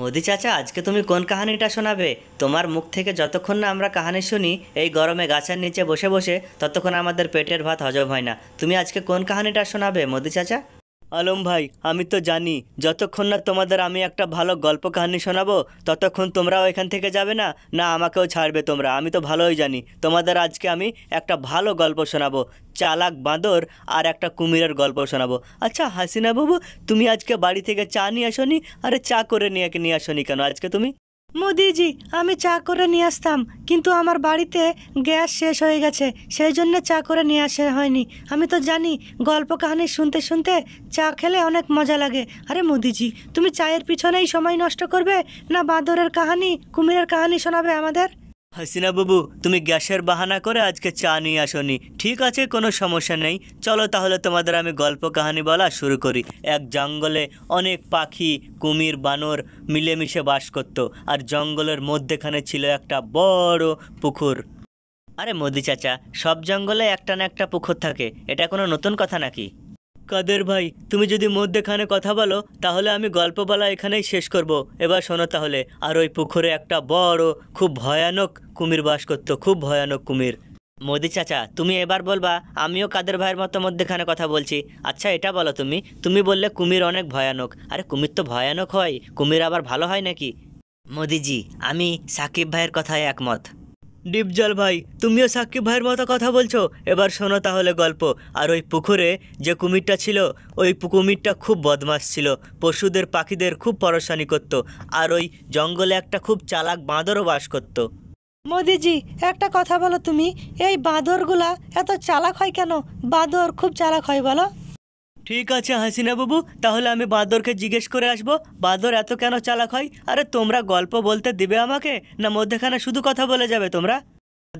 মোদি চাচা আজকে তুমি কোন কাহানিটা শোনাবে তোমার মুখ থেকে যতক্ষণ না আমরা কাহানি শুনি এই গরমে গাছের নিচে বসে বসে ততক্ষণ আমাদের পেটের ভাত হজম হয় না তুমি আজকে কোন কাহানিটা শোনাবে মোদি চাচা আলম ভাই আমি তো জানি যতক্ষণ না তোমাদের আমি একটা ভালো গল্প কাহিনি শোনাবো ততক্ষণ তোমরাও এখান থেকে যাবে না না আমাকেও ছাড়বে তোমরা আমি তো ভালোই জানি তোমাদের আজকে আমি একটা ভালো গল্প শোনাবো চালাক বাঁদর আর একটা কুমিরের গল্প শোনাবো আচ্ছা হাসিনা বাবু তুমি আজকে বাড়ি থেকে চা নিয়ে আসনি আরে চা করে নিয়ে নিয়ে আসনি কেন আজকে তুমি মোদিজি আমি চা করে নিয়ে আসতাম কিন্তু আমার বাড়িতে গ্যাস শেষ হয়ে গেছে সেই জন্য চা করে নিয়ে আসা হয়নি আমি তো জানি গল্প কাহিনি শুনতে শুনতে চা খেলে অনেক মজা লাগে আরে মোদিজি তুমি চায়ের পিছনেই সময় নষ্ট করবে না বাঁদরের কাহানি কুমিরের কাহানি শোনাবে আমাদের হাসিনা বাবু তুমি গ্যাসের বাহানা করে আজকে চা নিয়ে আসনি ঠিক আছে কোনো সমস্যা নেই চলো তাহলে তোমাদের আমি গল্প কাহানি বলা শুরু করি এক জঙ্গলে অনেক পাখি কুমির বানর মিলেমিশে বাস করত আর জঙ্গলের মধ্যেখানে ছিল একটা বড় পুকুর আরে মোদি চাচা সব জঙ্গলে একটা না একটা পুকুর থাকে এটা কোনো নতুন কথা নাকি কাদের ভাই তুমি যদি মধ্যেখানে কথা বলো তাহলে আমি গল্প বলা এখানেই শেষ করব এবার শোনো তাহলে আর ওই পুকুরে একটা বড় খুব ভয়ানক কুমির বাস করতো খুব ভয়ানক কুমির মোদি চাচা তুমি এবার বলবা আমিও কাদের ভাইয়ের মতো মধ্যেখানে কথা বলছি আচ্ছা এটা বলো তুমি তুমি বললে কুমির অনেক ভয়ানক আরে কুমির তো ভয়ানক হয় কুমির আবার ভালো হয় নাকি মোদিজি আমি সাকিব ভাইয়ের কথায় একমত ডিপজল ভাই তুমিও সাকিব ভাইয়ের মতো কথা বলছো এবার শোনো তাহলে গল্প আর ওই পুকুরে যে কুমিরটা ছিল ওই কুমিরটা খুব বদমাস ছিল পশুদের পাখিদের খুব পরেশানি করত আর ওই জঙ্গলে একটা খুব চালাক বাঁদরও বাস করত মোদিজি একটা কথা বলো তুমি এই বাঁদরগুলা এত চালাক হয় কেন বাঁদর খুব চালাক হয় বলো ঠিক আছে হাসিনা বাবু তাহলে আমি বাদরকে জিজ্ঞেস করে আসবো বাদর এত কেন চালাক হয় আরে তোমরা গল্প বলতে দিবে আমাকে না মধ্যেখানে শুধু কথা বলে যাবে তোমরা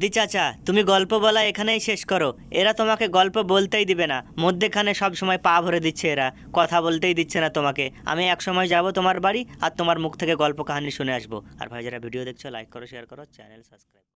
দি চাচা তুমি গল্প বলা এখানেই শেষ করো এরা তোমাকে গল্প বলতেই দিবে না মধ্যেখানে সব সময় পা ভরে দিচ্ছে এরা কথা বলতেই দিচ্ছে না তোমাকে আমি এক সময় যাব তোমার বাড়ি আর তোমার মুখ থেকে গল্প কাহিনী শুনে আসবো আর ভাই যারা ভিডিও দেখছো লাইক করো শেয়ার করো চ্যানেল সাবস্ক্রাইব